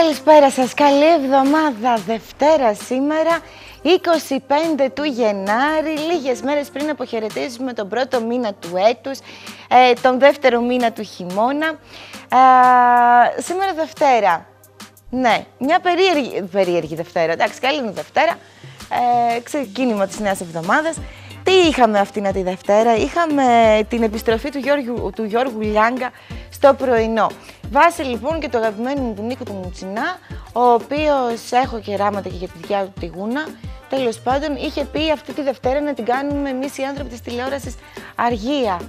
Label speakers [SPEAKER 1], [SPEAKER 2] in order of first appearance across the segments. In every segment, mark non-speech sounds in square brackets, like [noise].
[SPEAKER 1] Καλησπέρα σας, καλή εβδομάδα, Δευτέρα σήμερα, 25 του Γενάρη, λίγες μέρες πριν αποχαιρετήσουμε τον πρώτο μήνα του έτους, ε, τον δεύτερο μήνα του χειμώνα. σήμερα Δευτέρα, ναι, μια περίεργη, περίεργη Δευτέρα, εντάξει, καλή είναι Δευτέρα, ε, ξεκίνημα της νέας εβδομάδας. Τι είχαμε αυτήν τη Δευτέρα, είχαμε την επιστροφή του Γιώργου, του Γιώργου Λιάγκα στο πρωινό. Βάσει λοιπόν και το αγαπημένο μου του Νίκο του Μουτσινά, ο οποίος έχω κεράματα και για τη δικιά του τη γούνα, τέλος πάντων είχε πει αυτή τη Δευτέρα να την κάνουμε εμείς οι άνθρωποι της τηλεόρασης αργία,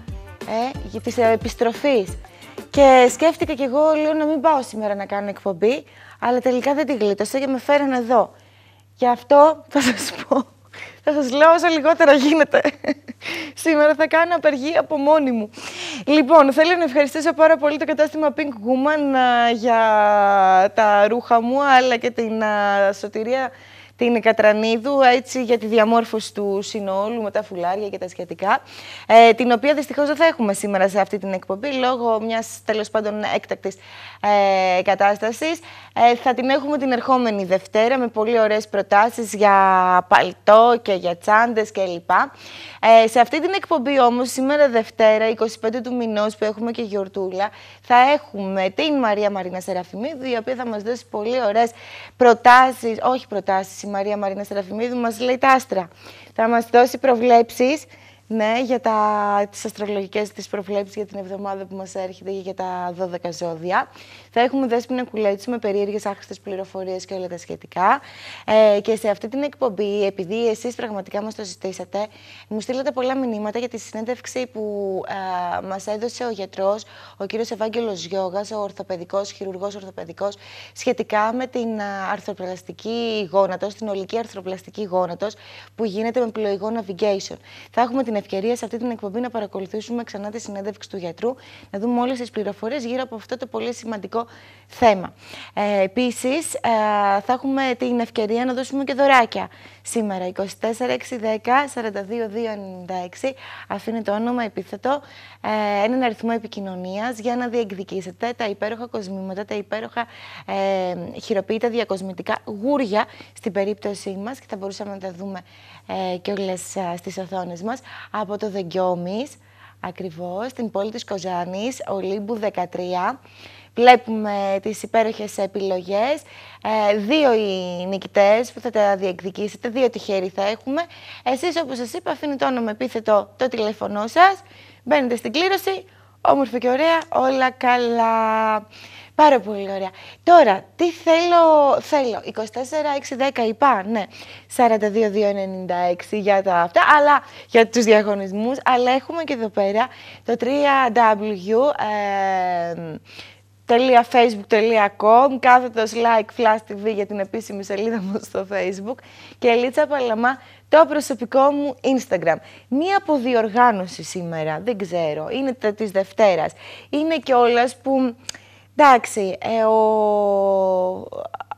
[SPEAKER 1] ε, για τις επιστροφής. Και σκέφτηκα κι εγώ, λέω, να μην πάω σήμερα να κάνω εκπομπή, αλλά τελικά δεν την γλίτωσα και με φέρανε εδώ. Γι' αυτό θα σας πω θα σας λέω όσα λιγότερα γίνεται. Σήμερα θα κάνω απεργία από μόνη μου. Λοιπόν, θέλω να ευχαριστήσω πάρα πολύ το κατάστημα Pink Woman ε, για τα ρούχα μου, αλλά και την ε, σωτηρία την Κατρανίδου έτσι, για τη διαμόρφωση του συνόλου με τα φουλάρια και τα σχετικά. Ε, την οποία δυστυχώς δεν θα έχουμε σήμερα σε αυτή την εκπομπή λόγω μιας τέλος πάντων έκτακτης ε, κατάστασης. Ε, θα την έχουμε την ερχόμενη Δευτέρα με πολύ ωραίες προτάσεις για παλτό και για τσάντες κλπ. Ε, σε αυτή την εκπομπή όμως, σήμερα Δευτέρα, 25 του μηνός που έχουμε και γιορτούλα, θα έχουμε την Μαρία Μαρίνα Σεραφιμίδου, η οποία θα μας δώσει πολύ ωραίες προτάσεις, όχι προτάσεις, η Μαρία Μαρίνα Σεραφιμίδου μας λέει τα άστρα. Θα μας δώσει προβλέψεις ναι, για τα, τις αστρολογικές της προβλέψεις για την εβδομάδα που μας έρχεται και για τα 12 ζώδια. Θα έχουμε δέσποινα κουλέψουμε με περίεργες άχρηστες πληροφορίες και όλα τα σχετικά. Ε, και σε αυτή την εκπομπή, επειδή εσείς πραγματικά μας το ζητήσατε, μου στείλατε πολλά μηνύματα για τη συνέντευξη που ε, μας έδωσε ο γιατρός, ο κύριος Ευάγγελος Γιώγας, ο ορθοπαιδικός, χειρουργός ορθοπαιδικός, σχετικά με την ε, αρθροπλαστική γόνατος, την ολική αρθροπλαστική γόνατος, που γίνεται με πλοηγό navigation. Θα έχουμε την ευκαιρία σε αυτή την εκπομπή να παρακολουθήσουμε ξανά τη συνέντευξη του γιατρού, να δούμε όλες τις πληροφορίες γύρω από αυτό το πολύ σημαντικό θέμα. Ε, Επίσης, ε, θα έχουμε την ευκαιρία να δώσουμε και δωράκια σήμερα. 24 10, 610 Αφήνε το όνομα επίθετο, ε, έναν αριθμό επικοινωνίας για να διεκδικήσετε τα υπέροχα κοσμήματα, τα υπέροχα ε, χειροποίητα διακοσμητικά γούρια στην περίπτωσή μας και θα μπορούσαμε να τα δούμε ε, και όλες στις οθόνες μας από το Δεγκιόμις, ακριβώς, στην πόλη της Κοζάνης, Ολύμπου 13. Βλέπουμε τις υπέροχες επιλογές, ε, δύο οι νικητές που θα τα διεκδικήσετε, δύο τυχαίροι θα έχουμε. Εσείς όπως σας είπα αφήνετε όνομα επίθετο το τηλέφωνό σας, μπαίνετε στην κλήρωση, όμορφα και ωραία, όλα καλά. Πάρα πολύ ωραία. Τώρα, τι θέλω, θέλω, 24-6-10 είπα, ναι, 42-2-96 για τα αυτά, αλλά για τους διαγωνισμούς, αλλά έχουμε και εδώ πέρα το www.facebook.com, ε, κάθετος like flash tv για την επίσημη σελίδα μου στο facebook και Ελίτσα Παλαμά το προσωπικό μου Instagram. Μία από αποδιοργάνωση σήμερα, δεν ξέρω, είναι της Δευτέρας. Είναι κιόλας που Εντάξει, ε, ο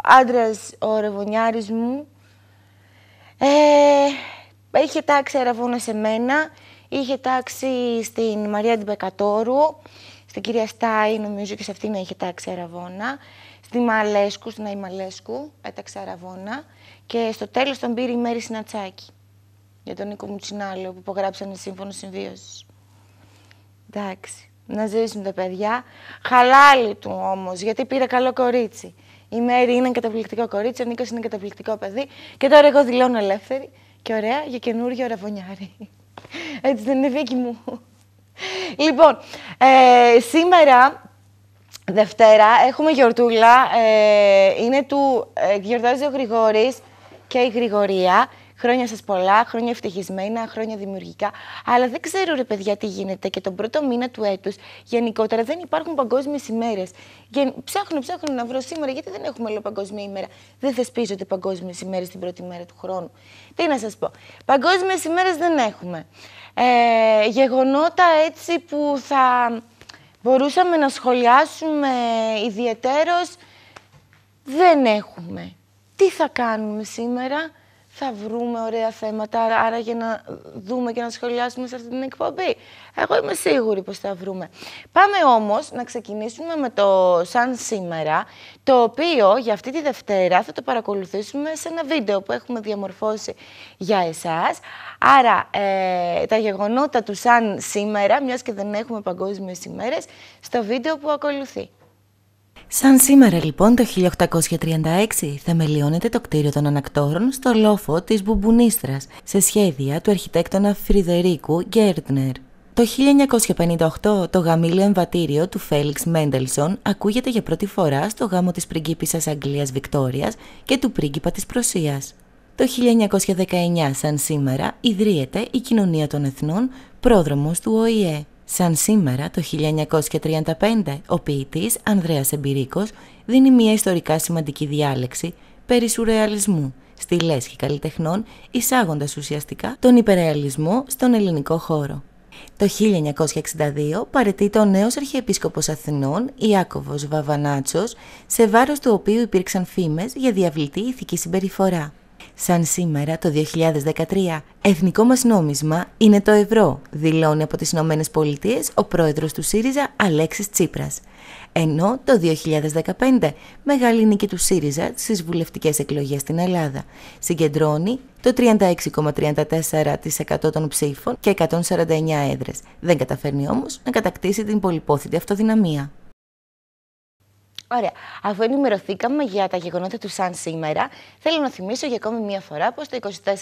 [SPEAKER 1] άντρας, ο ρεβονιάρης μου, ε, είχε τάξει αραβόνα σε μένα, είχε τάξει στην Μαρία Ντιμπεκατόρου, στην κυρία Στάι, νομίζω και σε αυτήν είχε τάξει αραβόνα, στη Μαλέσκου, στην αιμαλέσκου έταξε αραβόνα και στο τέλος τον πήρε η Μέρη Σινατσάκη, για τον Νίκο Μουτσινάλο που υπογράψανε σύμφωνο συμβίωσης. Εντάξει να ζήσουν τα παιδιά. χαλάλη του όμως, γιατί πήρε καλό κορίτσι. Η Μέρη είναι καταπληκτικό κορίτσι, ο Νίκος είναι καταπληκτικό παιδί. Και τώρα εγώ δηλώνω ελεύθερη και ωραία για καινούριο ραβωνιάρι. Έτσι δεν είναι δίκη μου. Λοιπόν, ε, σήμερα Δευτέρα έχουμε γιορτούλα, ε, είναι του, ε, γιορτάζει ο Γρηγόρης και η Γρηγορία. Χρόνια σας πολλά, χρόνια ευτυχισμένα, χρόνια δημιουργικά. Αλλά δεν ξέρω, ρε παιδιά, τι γίνεται. Και τον πρώτο μήνα του έτους, γενικότερα δεν υπάρχουν παγκόσμιες ημέρες. Ψάχνω, ψάχνω να βρω σήμερα, γιατί δεν έχουμε όλο παγκόσμια ημέρα. Δεν θεσπίζονται παγκόσμιες ημέρες την πρώτη μέρα του χρόνου. Τι να σας πω. Παγκόσμιες ημέρες δεν έχουμε. Ε, γεγονότα έτσι που θα μπορούσαμε να σχολιάσουμε ιδιαιτέρως, δεν έχουμε. Τι θα κάνουμε σήμερα, θα βρούμε ωραία θέματα, άρα για να δούμε και να σχολιάσουμε σε αυτή την εκπομπή. Εγώ είμαι σίγουρη πως θα βρούμε. Πάμε όμως να ξεκινήσουμε με το «Σαν σήμερα», το οποίο για αυτή τη Δευτέρα θα το παρακολουθήσουμε σε ένα βίντεο που έχουμε διαμορφώσει για εσάς. Άρα ε, τα γεγονότα του «Σαν σήμερα», μιας και δεν έχουμε παγκόσμιες ημέρες, στο βίντεο που ακολουθεί. Σαν σήμερα λοιπόν το 1836 θεμελιώνεται το κτίριο των ανακτόρων στο λόφο της Μπουμπουνίστρας σε σχέδια του αρχιτέκτονα Φριδερίκου Γκέρντνερ. Το 1958 το γαμήλιο εμβατήριο του Φέλιξ Μέντελσον ακούγεται για πρώτη φορά στο γάμο της πριγκίπισσας Αγγλίας Βικτόριας και του πρίγκιπα της Προσίας. Το 1919 σαν σήμερα ιδρύεται η Κοινωνία των Εθνών, πρόδρομος του ΟΗΕ. Σαν σήμερα το 1935 ο ποιητής Ανδρέας Εμπειρίκος δίνει μια ιστορικά σημαντική διάλεξη περί σουρεαλισμού στη λέσχη καλλιτεχνών εισάγοντας ουσιαστικά τον υπερεαλισμό στον ελληνικό χώρο. Το 1962 παρετείται ο νέος Αρχιεπίσκοπος Αθηνών, Ιάκωβος Βαβανάτσος, σε βάρος του οποίου υπήρξαν φήμες για διαβλητή ηθική συμπεριφορά. Σαν σήμερα το 2013, εθνικό μας νόμισμα είναι το ευρώ, δηλώνει από τις Ηνωμένες ο πρόεδρος του ΣΥΡΙΖΑ Αλέξης Τσίπρας. Ενώ το 2015, μεγάλη νίκη του ΣΥΡΙΖΑ στις βουλευτικές εκλογές στην Ελλάδα, συγκεντρώνει το 36,34% των ψήφων και 149 έδρες. Δεν καταφέρνει όμως να κατακτήσει την πολυπόθητη αυτοδυναμία. Ωραία. Αφού ενημερωθήκαμε για τα γεγονότα του Σαν σήμερα, θέλω να θυμίσω για ακόμη μία φορά πως το 96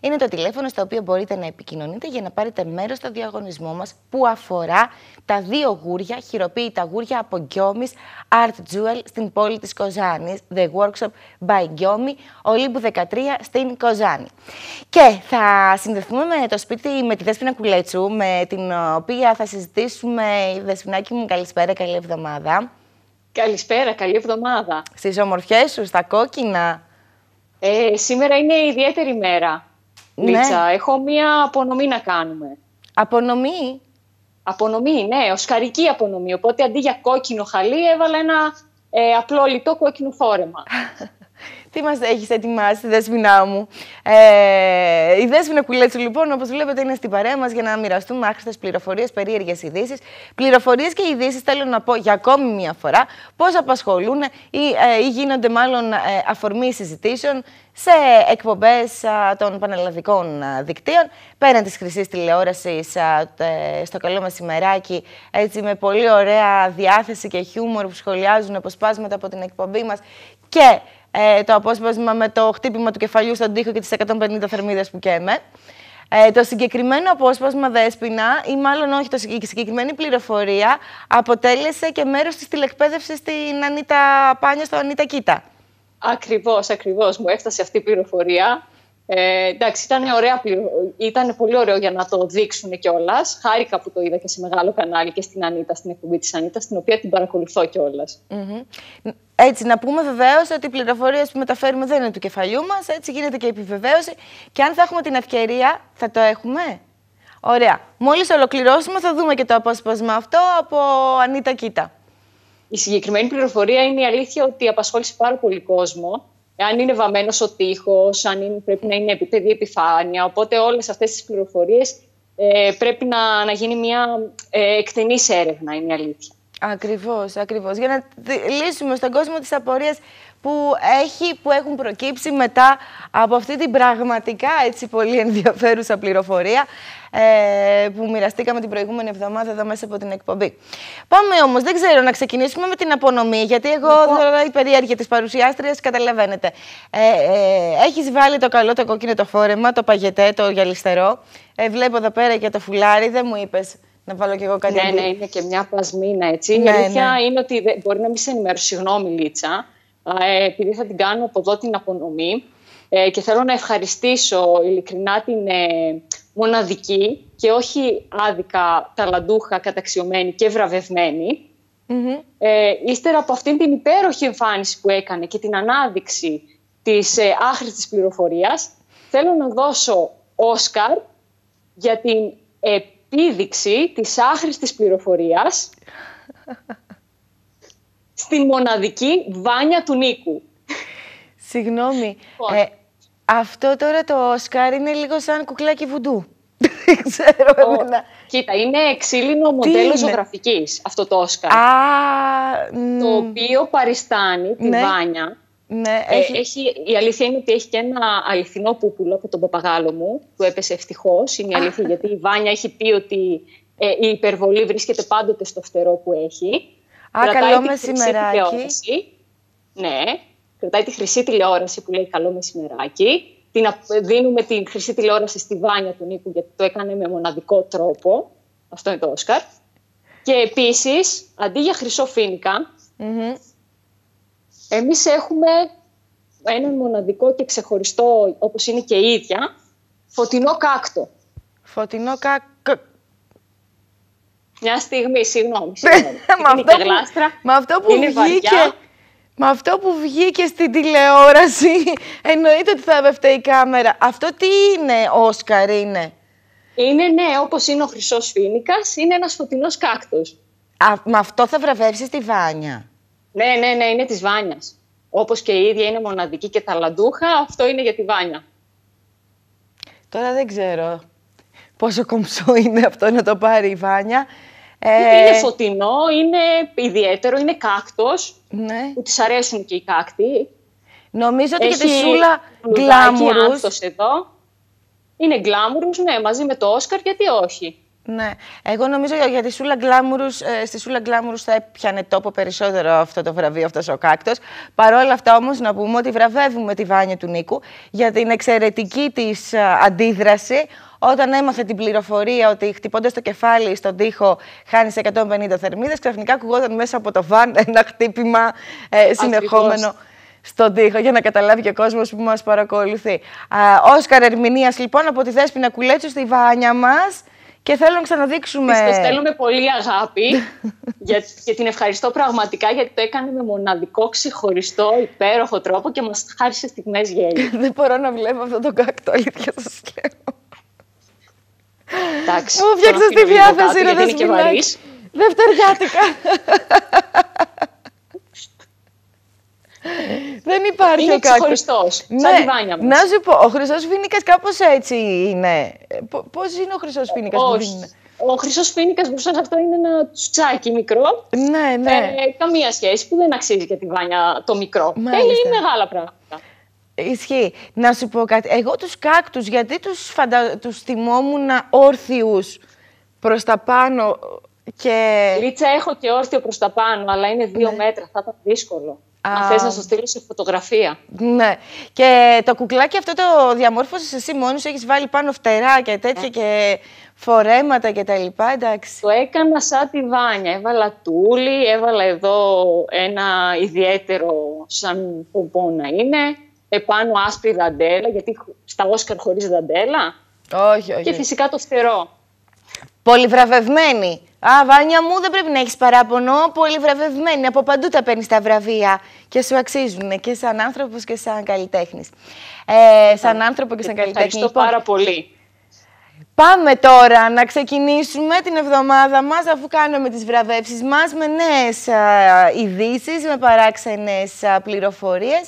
[SPEAKER 1] είναι το τηλέφωνο στο οποίο μπορείτε να επικοινωνείτε για να πάρετε μέρος στο διαγωνισμό μας που αφορά τα δύο γούρια, χειροποίητα γούρια από Γκιόμι Art Jewel στην πόλη της Κοζάνης, The Workshop by Γκιόμη, Ολύμπου 13 στην Κοζάνη. Και θα συνδεθούμε με το σπίτι με τη Δέσποινα Κουλέτσου, με την οποία θα συζητήσουμε, η Δεσποινάκη μου, καλησπέρα. Καλησπέρα, καλή εβδομάδα. Καλησπέρα, καλή εβδομάδα. Στις ομορφιές σου, στα κόκκινα. Ε, σήμερα
[SPEAKER 2] είναι ιδιαίτερη μέρα, ναι. Έχω μία απονομή να κάνουμε. Απονομή? Απονομή, ναι, οσκαρική απονομή. Οπότε αντί για κόκκινο χαλί έβαλα
[SPEAKER 1] ένα ε, απλό λιτό κόκκινο φόρεμα. [laughs] Τι μας έχεις ετοιμάσει, δεσμηνά μου. Ε, η Δέσμηνα Κουλέτσου, λοιπόν, όπως βλέπετε, είναι στην παρέα μας για να μοιραστούμε άχρηστες πληροφορίες, περίεργες ειδήσεις. Πληροφορίες και ειδήσεις, θέλω να πω για ακόμη μία φορά, πώς απασχολούν ε, ή, γίνονται μάλλον ε, αφορμή συζητήσεων σε εκπομπές των πανελλαδικών δικτύων, πέραν της χρυσής τηλεόρασης στο καλό μεσημεράκι, έτσι με πολύ ωραία διάθεση και χιούμορ που σχολιάζουν αποσπάσματα από την εκπομπή μας και ε, το απόσπασμα με το χτύπημα του κεφαλιού στον τοίχο και τις 150 θερμίδες που καίμε. Ε, το συγκεκριμένο απόσπασμα δέσποινα, ή μάλλον όχι, το, η συγκεκριμένη πληροφορία αποτέλεσε και μέρος της τηλεκπαίδευσης στην Ανίτα Πάνια στο Ανίτα Κίτα. Ακριβώς, ακριβώς Μου έφτασε αυτή η πληροφορία.
[SPEAKER 2] Ε, εντάξει, ήταν, ωραία, ήταν πολύ ωραίο για να το δείξουν κιόλας. Χάρηκα που το είδα και σε μεγάλο κανάλι και στην Ανίτα, στην εκπομπή της Ανίτας, την οποία την παρακολουθώ κιόλας.
[SPEAKER 1] Έτσι, να πούμε βεβαίως ότι οι πληροφορίες που μεταφέρουμε δεν είναι του κεφαλιού μας. Έτσι γίνεται και η επιβεβαίωση. Και αν θα έχουμε την ευκαιρία, θα το έχουμε. Ωραία. Μόλις ολοκληρώσουμε, θα δούμε και το απόσπασμα αυτό από Ανίτα Κίτα. Η συγκεκριμένη
[SPEAKER 2] πληροφορία είναι η αλήθεια ότι απασχόλησε πάρα πολύ κόσμο. Αν είναι βαμμένος ο τείχος, αν είναι, πρέπει να είναι επίπεδη επιφάνεια. Οπότε όλες αυτές τις πληροφορίες ε, πρέπει να, να γίνει μια ε, εκτενής έρευνα, είναι η
[SPEAKER 1] αλήθεια. Ακριβώς, ακριβώς. Για να λύσουμε στον κόσμο τη απορία που, έχει, που έχουν προκύψει μετά από αυτή την πραγματικά έτσι πολύ ενδιαφέρουσα πληροφορία ε, που μοιραστήκαμε την προηγούμενη εβδομάδα εδώ μέσα από την εκπομπή. Πάμε όμως, δεν ξέρω, να ξεκινήσουμε με την απονομή, γιατί εγώ λοιπόν... η περιέργεια της παρουσιάστριας καταλαβαίνετε. Ε, ε, Έχεις βάλει το καλό το κόκκινο το φόρεμα, το παγετέ, το γυαλιστερό. Ε, βλέπω εδώ πέρα και το φουλάρι, δεν μου είπες να βάλω και εγώ κάτι. Ναι, ναι, είναι και μια πλασμίνα έτσι. Η ναι, αλήθεια ναι. είναι ότι μπορεί να μην σε
[SPEAKER 2] ενημέρωσε, συγγνώμη, Λίτσα. Ε, επειδή θα την κάνω από εδώ την απονομή ε, και θέλω να ευχαριστήσω ειλικρινά την ε, μοναδική και όχι άδικα ταλαντούχα καταξιωμένη και βραβευμένη. ύστερα από αυτήν την υπέροχη εμφάνιση που έκανε και την ανάδειξη της ε, άχρηστης πληροφορίας, θέλω να δώσω Όσκαρ για την επίδειξη της άχρηστης πληροφορίας [laughs]
[SPEAKER 1] στη μοναδική βάνια του Νίκου. Συγγνώμη. Λοιπόν. Ε, αυτό τώρα το Όσκαρ είναι λίγο σαν κουκλάκι βουντού. Δεν [laughs] ξέρω
[SPEAKER 2] Κοίτα, είναι ξύλινο μοντέλο ζωγραφικής αυτό το Όσκαρ. Το οποίο παριστάνει τη ναι. Βάνια.
[SPEAKER 1] Ναι, ε,
[SPEAKER 2] έχει... Η αλήθεια είναι ότι έχει και ένα αληθινό πούπουλο από τον παπαγάλο μου. που έπεσε ευτυχώς. Είναι η αλήθεια γιατί η Βάνια έχει πει ότι ε, η υπερβολή βρίσκεται πάντοτε στο φτερό που έχει.
[SPEAKER 1] Α, κρατάει καλό μεσημεράκι.
[SPEAKER 2] Ναι, κρατάει τη χρυσή τηλεόραση που λέει καλό μεσημεράκι. Την, δίνουμε τη χρυσή τηλεόραση στη Βάνια του Νίκου γιατί το έκανε με μοναδικό τρόπο. Αυτό είναι το Όσκαρ. Και επίσης, αντί για χρυσό φίνικα, εμείς έχουμε έναν μοναδικό και ξεχωριστό, όπως είναι και η ίδια, φωτεινό κάκτο. Φωτεινό κάκτο. Μια στιγμή, συγγνώμη. [laughs] συγγνώμη. με,
[SPEAKER 1] αυτό που, αυτό που βγήκε. Με αυτό που βγήκε στην τηλεόραση, [laughs] εννοείται ότι θα βεφτεί η κάμερα. Αυτό τι είναι, Όσκαρ, είναι. Είναι, ναι, όπως είναι ο Χρυσός Φίνικας, είναι ένας φωτεινός κάκτος. με αυτό θα βραβεύσει τη Βάνια.
[SPEAKER 2] Ναι, ναι, ναι, είναι της Βάνιας. Όπως και η ίδια είναι μοναδική και ταλαντούχα, αυτό είναι για τη Βάνια.
[SPEAKER 1] Τώρα δεν ξέρω πόσο κομψό είναι αυτό να το πάρει η Βάνια. Ε... Είναι
[SPEAKER 2] φωτεινό, είναι ιδιαίτερο, είναι κάκτος. Ναι. Που της αρέσουν και οι κάκτοι. Νομίζω ότι Έχει και τη Σούλα γκλάμουρους. εδώ. Είναι γκλάμουρους, ναι, μαζί με το Όσκαρ, γιατί όχι.
[SPEAKER 1] Ναι. Εγώ νομίζω για τη Σούλα Γκλάμουρους, ε, στη Σούλα Γκλάμουρους θα έπιανε τόπο περισσότερο αυτό το βραβείο, αυτός ο κάκτος. Παρ' όλα αυτά όμως να πούμε ότι βραβεύουμε τη Βάνια του Νίκου για την εξαιρετική της ε, αντίδραση όταν έμαθε την πληροφορία ότι χτυπώντας το κεφάλι στον τοίχο χάνεις 150 θερμίδες, ξαφνικά ακουγόταν μέσα από το βαν ένα χτύπημα ε, συνεχόμενο. στον τοίχο για να καταλάβει και ο κόσμος που μας παρακολουθεί. Όσκαρ ερμηνείας λοιπόν από τη Δέσποινα Κουλέτσου στη Βάνια μας. Και θέλω να ξαναδείξουμε. Τη στέλνουμε
[SPEAKER 2] πολύ αγάπη [laughs] για, και την ευχαριστώ πραγματικά γιατί το έκανε με μοναδικό, ξεχωριστό, υπέροχο τρόπο και μας χάρισε στιγμές γέλιο. [laughs] Δεν μπορώ να βλέπω
[SPEAKER 1] αυτό το κάκτο, αλήθεια σας λέω. Εντάξει. Μου φτιάξε τη διάθεση, ρε Δεσποινάκη. Δευτεριάτικα. Δεν υπάρχει είναι ο κάκος. Ναι, σαν Βάνια Να σου πω, ο χρυσός φίνικας κάπως έτσι είναι. Ε, Πώς είναι ο χρυσός φίνικας που είναι.
[SPEAKER 2] Ο χρυσός φίνικας μπροστά σε αυτό είναι ένα τσάκι μικρό. Ναι, ναι. Ε, καμία σχέση που δεν
[SPEAKER 1] αξίζει για τη Βάνια το μικρό. Μάλιστα. Θέλει
[SPEAKER 2] μεγάλα πράγματα.
[SPEAKER 1] Ισχύει. Να σου πω κάτι. Εγώ τους κάκτους, γιατί τους, φαντα... τους θυμόμουν όρθιους προς τα πάνω και...
[SPEAKER 2] Λίτσα, έχω και όρθιο προς τα πάνω, αλλά είναι δύο ναι. μέτρα, θα ήταν δύσκολο. Α... Αν θες να σου στείλω σε φωτογραφία.
[SPEAKER 1] Ναι. Και το κουκλάκι αυτό το διαμόρφωσες εσύ μόνος, έχεις βάλει πάνω φτερά και τέτοια ναι. και φορέματα και τα λοιπά, εντάξει. Το έκανα σαν τη Βάνια. Έβαλα τούλι, έβαλα εδώ ένα
[SPEAKER 2] ιδιαίτερο σαν πομπό να είναι επάνω άσπρη δαντέλα, γιατί
[SPEAKER 1] στα Όσκαρ χωρίς δαντέλα. Όχι, όχι. Και φυσικά το φτερό. Πολυβραβευμένη. Α, Βάνια μου, δεν πρέπει να έχεις παράπονο. Πολυβραβευμένη. Από παντού τα παίρνεις τα βραβεία και σου αξίζουν και σαν άνθρωπος και σαν καλλιτέχνης. Ε, σαν άνθρωπο και σαν καλλιτέχνη. Ευχαριστώ λοιπόν, πάρα πολύ. Πάμε τώρα να ξεκινήσουμε την εβδομάδα μας αφού κάνουμε τις βραβεύσεις μας με νέες ειδήσεις, με παράξενες πληροφορίες.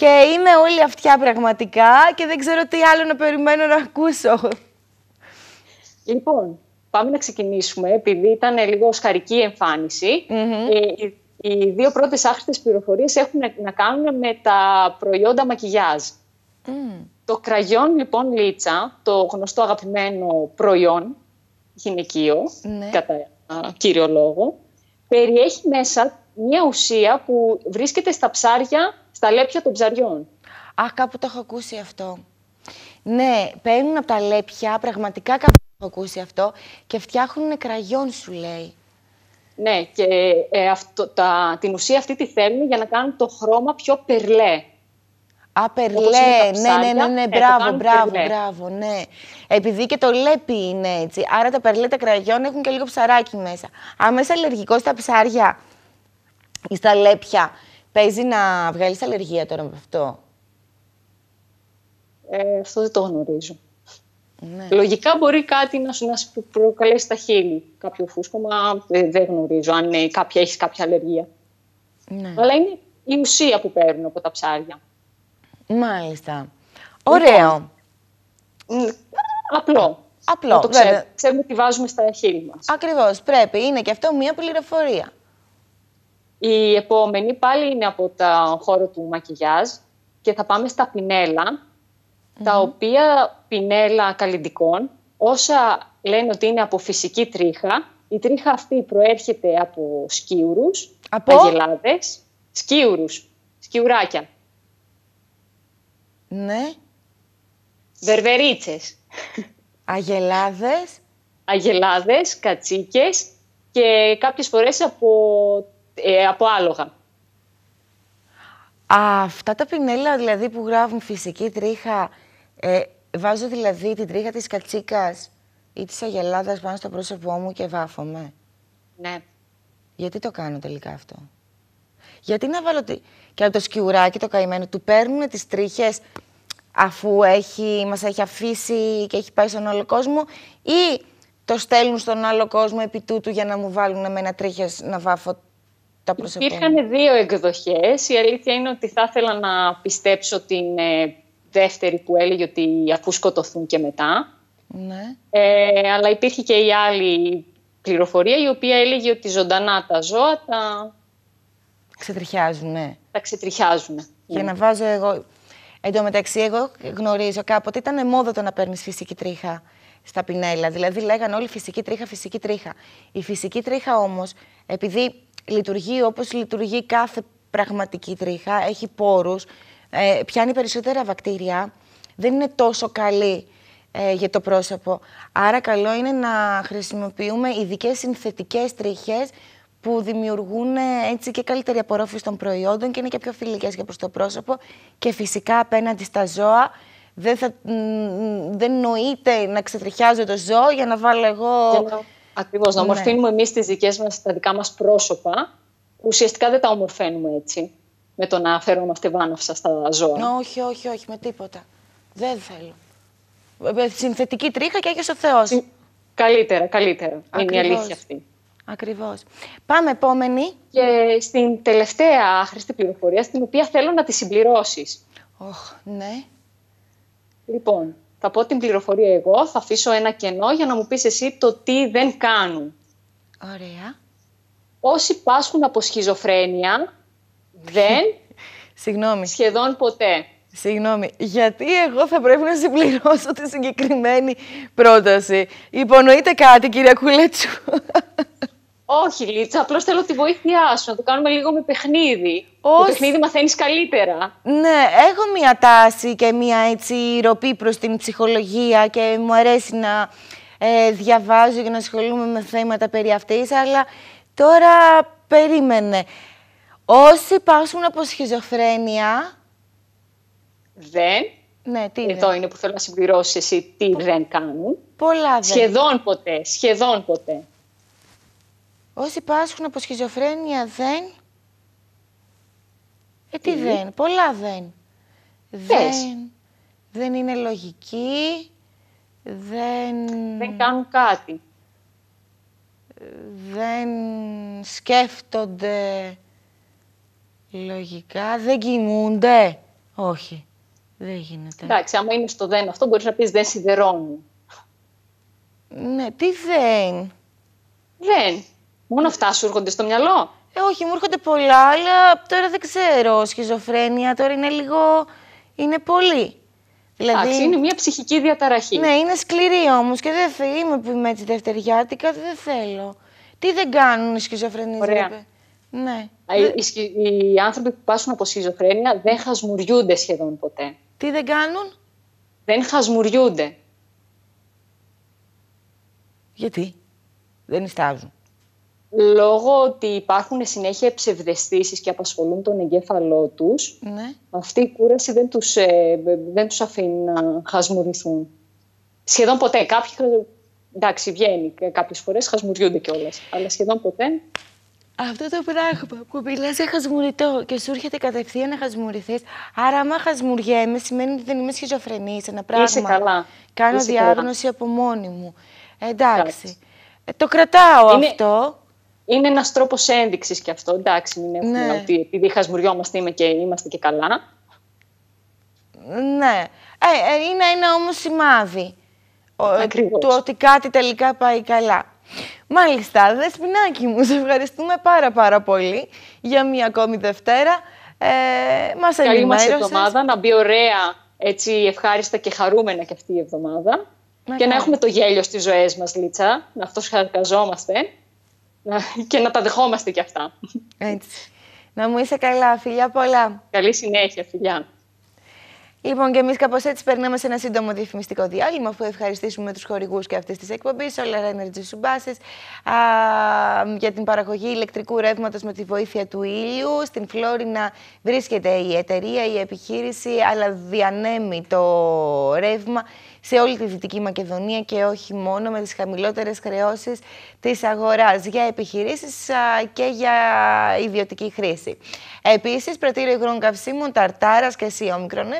[SPEAKER 1] Και είναι όλη αυτιά πραγματικά και δεν ξέρω τι άλλο να περιμένω να ακούσω. Λοιπόν, πάμε να
[SPEAKER 2] ξεκινήσουμε, επειδή ήταν λίγο οσκαρική ε, οι δύο πρώτες άχρηστες πληροφορίες έχουν να κάνουν με τα προϊόντα μακιγιάζ. Το κραγιόν λοιπόν λίτσα, το γνωστό αγαπημένο προϊόν γυναικείο, ναι. κατά κύριο λόγο, περιέχει μέσα μια ουσία που βρίσκεται στα ψάρια στα λέπια των ψαριών. Α, κάπου το έχω ακούσει αυτό.
[SPEAKER 1] Ναι, παίρνουν από τα λέπια, πραγματικά κάπου το έχω ακούσει αυτό, και φτιάχνουν κραγιόν, σου λέει. Ναι, και αυτό, τα, την ουσία αυτή τη θέλουν για να κάνουν το χρώμα πιο περλέ. Α, περλέ, ναι, ναι, ναι, ναι, μπράβο, μπράβο, μπράβο, ναι. Επειδή και το λέπι είναι έτσι, άρα τα περλέ τα κραγιόν έχουν και λίγο ψαράκι μέσα. Αν είσαι αλλεργικός στα ψάρια ή στα λέπια, Παίζει να βγάλεις αλλεργία τώρα με αυτό.
[SPEAKER 2] Ε, αυτό δεν το γνωρίζω. Ναι. Λογικά μπορεί κάτι να σου, να σου προκαλέσει τα χείλη. Κάποιο φούσκωμα ε, δεν γνωρίζω αν έχει κάποια, έχεις κάποια αλλεργία. Ναι. Αλλά είναι η ουσία που παίρνουν από τα ψάρια.
[SPEAKER 1] Μάλιστα. Ωραίο. Λοιπόν, απλό. Απλό. το ξέρουμε. ξέρουμε τι βάζουμε στα χείλη μας Ακριβώς Πρέπει. Είναι και αυτό μία πληροφορία.
[SPEAKER 2] Η επόμενη πάλι είναι από το χώρο του μακιγιάζ και θα πάμε στα πινελα τα οποία πινέλα καλλιντικών, όσα λένε ότι είναι από φυσική τρίχα, η τρίχα αυτή προέρχεται από σκιουρούς, από αγελάδες, σκιουρούς, σκιουράκια. Ναι. Βερβερίτσες. Αγελάδες. Αγελάδες, κατσίκες και κάποιες φορές από ε, από άλογα.
[SPEAKER 1] Α, αυτά τα πινέλα δηλαδή που γράφουν φυσική τρίχα, ε, βάζω δηλαδή την τρίχα της κατσίκας ή της αγελάδας πάνω στο πρόσωπό μου και βάφομαι. Ναι. Γιατί το κάνω τελικά αυτό. Γιατί να βάλω τη... και από το σκιουράκι το καημένο, του παίρνουν τις τρίχες αφού έχει, μας έχει αφήσει και έχει πάει στον άλλο κόσμο ή το στέλνουν στον άλλο κόσμο επί τούτου για να μου βάλουν εμένα τρίχες να βάφω τα Υπήρχαν
[SPEAKER 2] δύο εκδοχές. Η αλήθεια είναι ότι θα ήθελα να πιστέψω την ε, δεύτερη που έλεγε ότι αφού σκοτωθούν και μετά. Ναι. Ε, αλλά υπήρχε και η άλλη πληροφορία η οποία έλεγε ότι ζωντανά τα ζώα τα...
[SPEAKER 1] Ξετριχιάζουν, ναι. Τα ξετριχιάζουν. Για ναι. να βάζω εγώ... Εν τω μεταξύ, εγώ γνωρίζω κάποτε ήταν μόδα το να παίρνεις φυσική τρίχα στα πινέλα. Δηλαδή, λέγανε όλοι φυσική τρίχα, φυσική τρίχα. Η φυσική τρίχα όμως, επειδή λειτουργεί όπως λειτουργεί κάθε πραγματική τρίχα, έχει πόρους, ε, πιάνει περισσότερα βακτήρια, δεν είναι τόσο καλή ε, για το πρόσωπο. Άρα καλό είναι να χρησιμοποιούμε ειδικές συνθετικές τρίχες που δημιουργούν ε, έτσι και καλύτερη απορρόφηση των προϊόντων και είναι και πιο φιλικές για προς το πρόσωπο και φυσικά απέναντι στα ζώα δεν, θα, νοείται να ξετριχιάζω το ζώο για να βάλω εγώ...
[SPEAKER 2] Ακριβώς, να ναι. ομορφύνουμε εμείς τις δικές μας, τα δικά μας πρόσωπα, ουσιαστικά δεν τα ομορφαίνουμε έτσι. Με το να φερόμαστε βάναυσα στα ζώα.
[SPEAKER 1] Όχι, όχι, όχι, με τίποτα. Δεν θέλω. Ε, ε, συνθετική τρίχα και έχει ο Θεός. Καλύτερα, καλύτερα. Ακριβώς. Είναι η αλήθεια αυτή. Ακριβώς. Πάμε επόμενη. Και στην τελευταία
[SPEAKER 2] άχρηστη πληροφορία, στην οποία θέλω να τη συμπληρώσεις. Οχ, ναι. Λοιπόν, θα πω την πληροφορία εγώ, θα αφήσω ένα κενό για να μου πεις εσύ το τι δεν κάνουν. Ωραία. Όσοι πάσχουν από σχιζοφρένεια
[SPEAKER 1] δεν... [laughs] Συγγνώμη. Σχεδόν ποτέ. Συγγνώμη, γιατί εγώ θα πρέπει να συμπληρώσω τη συγκεκριμένη πρόταση. Υπονοείται κάτι, κυρία Κουλέτσου. [laughs]
[SPEAKER 2] Όχι, Λίτσα, απλώς θέλω τη βοήθειά σου να το κάνουμε λίγο με παιχνίδι. Το παιχνίδι μαθαίνεις καλύτερα.
[SPEAKER 1] Ναι, έχω μία τάση και μία έτσι ροπή προς την ψυχολογία και μου αρέσει να ε, διαβάζω και να ασχολούμαι με θέματα περί αυτής, αλλά τώρα περίμενε. Όσοι πάσχουν από σχιζοφρένεια. Δεν. Ναι, τι είναι. Εδώ
[SPEAKER 2] είναι που θέλω να συμπληρώσεις εσύ τι δεν κάνουν.
[SPEAKER 1] Πολλά δεν. Σχεδόν
[SPEAKER 2] ποτέ. Σχεδόν
[SPEAKER 1] ποτέ. Όσοι πάσχουν από σχιζοφρένεια δεν. Ε, τι ε. δεν, πολλά δεν. Δεν, δεν είναι λογική, δεν... Δεν κάνουν κάτι. Δεν σκέφτονται λογικά, δεν κοιμούνται. Όχι, δεν γίνεται. Εντάξει, άμα
[SPEAKER 2] είναι στο δεν αυτό μπορείς να πεις δεν σιδερώνουν.
[SPEAKER 1] Ναι, τι δεν. Δεν. Μόνο αυτά σου έρχονται στο μυαλό. Ε, όχι, μου έρχονται πολλά, αλλά τώρα δεν ξέρω. Σχιζοφρένεια τώρα είναι λίγο. είναι πολύ. Δηλαδή... Εντάξει, είναι μια ψυχική διαταραχή. Ναι, είναι σκληρή όμως και δεν θέλω. Είμαι που είμαι έτσι δευτεριάτικα, δεν θέλω. Τι δεν κάνουν οι σχιζοφρενείς, Ωραία. Ναι.
[SPEAKER 2] Οι, οι άνθρωποι που πάσουν από σχιζοφρένεια δεν χασμουριούνται σχεδόν ποτέ.
[SPEAKER 1] Τι δεν κάνουν,
[SPEAKER 2] Δεν χασμουριούνται.
[SPEAKER 1] Γιατί δεν ιστάζουν.
[SPEAKER 2] Λόγω ότι υπάρχουν συνέχεια ψευδεστήσεις και απασχολούν τον εγκέφαλό τους, ναι. αυτή η κούραση δεν τους, ε, αφήνει να χασμουριθούν. Σχεδόν ποτέ. Κάποιοι, εντάξει, βγαίνει κάποιες φορές, χασμουριούνται κιόλας, αλλά σχεδόν ποτέ
[SPEAKER 1] αυτό το πράγμα που μιλάς για ε, χασμουριτό και σου έρχεται κατευθείαν να χασμουρηθείς. Άρα, άμα χασμουριέμαι, σημαίνει ότι δεν είμαι σχιζοφρενής. ένα πράγμα. Είσαι καλά. Κάνω Είσαι διάγνωση καλά. από μόνη μου. Εντάξει. Ε,
[SPEAKER 2] το κρατάω είναι... αυτό είναι ένας τρόπος ένδειξης και αυτό. Εντάξει, μην έχουμε ναι. ότι επειδή χασμουριόμαστε είμαι και είμαστε και καλά.
[SPEAKER 1] Ναι. Ε, ε, είναι ένα όμως σημάδι Ακριβώς. του ότι κάτι τελικά πάει καλά. Μάλιστα, Δεσποινάκη μου, σε ευχαριστούμε πάρα πάρα πολύ για μια ακόμη Δευτέρα. Ε, μας Καλή ενημέρωσες. μας εβδομάδα,
[SPEAKER 2] να μπει ωραία, έτσι ευχάριστα και χαρούμενα και αυτή η εβδομάδα. και να έχουμε το γέλιο στις ζωές μας, Λίτσα, να αυτός χαρακαζόμαστε και να τα δεχόμαστε κι αυτά. Έτσι.
[SPEAKER 1] Να μου είσαι καλά. Φιλιά πολλά. Καλή συνέχεια. Φιλιά. Λοιπόν, και εμείς κάπως έτσι περνάμε σε ένα σύντομο διαφημιστικό διάλειμμα, αφού ευχαριστήσουμε τους χορηγούς και αυτή τη εκπομπή, Solar Energy Subbases για την παραγωγή ηλεκτρικού ρεύματος με τη βοήθεια του ήλιου. Στην Φλόρινα βρίσκεται η εταιρεία, η επιχείρηση, αλλά διανέμει το ρεύμα σε όλη τη Δυτική Μακεδονία και όχι μόνο με τις χαμηλότερες χρεώσεις της αγοράς για επιχειρήσεις και για ιδιωτική χρήση. Επίσης, πρατήριο υγρών καυσίμων, ταρτάρας και εσύ όμικρον ε,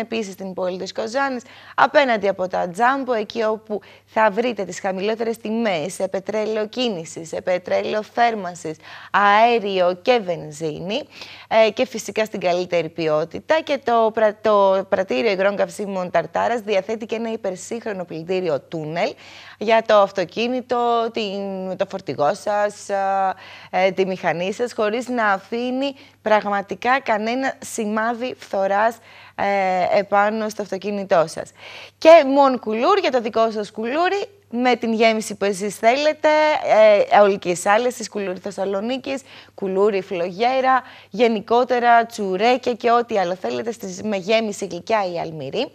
[SPEAKER 1] επίσης στην πόλη της Κοζάνης, απέναντι από τα Τζάμπο, εκεί όπου θα βρείτε τις χαμηλότερες τιμές σε πετρέλαιο κίνησης, σε πετρέλαιο θέρμανσης, αέριο και βενζίνη ε, και φυσικά στην καλύτερη ποιότητα και το, πρατήριο υγρών καυσίμων Ταρτάρας διαθέτει και ένα υπερσύγχρονο πλυντήριο τούνελ για το αυτοκίνητο, την, το φορτηγό σας, ε, τη μηχανή σας, χωρίς να αφήνει πραγματικά κανένα σημάδι φθοράς ε, επάνω στο αυτοκίνητό σας. Και μόνο κουλούρ για το δικό σας κουλούρι, με την γέμιση που εσείς θέλετε, ε, άλλες, άλεσης, κουλούρι Θεσσαλονίκης, κουλούρι Φλογέρα, γενικότερα τσουρέκια και ό,τι άλλο θέλετε, στις, με γέμιση γλυκιά ή αλμυρί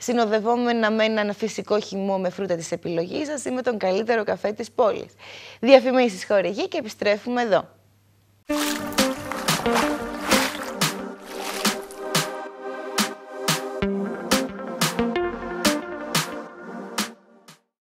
[SPEAKER 1] συνοδευόμενα με έναν φυσικό χυμό με φρούτα της επιλογής σας ή με τον καλύτερο καφέ της πόλης. Διαφημίσεις χορηγή και επιστρέφουμε εδώ.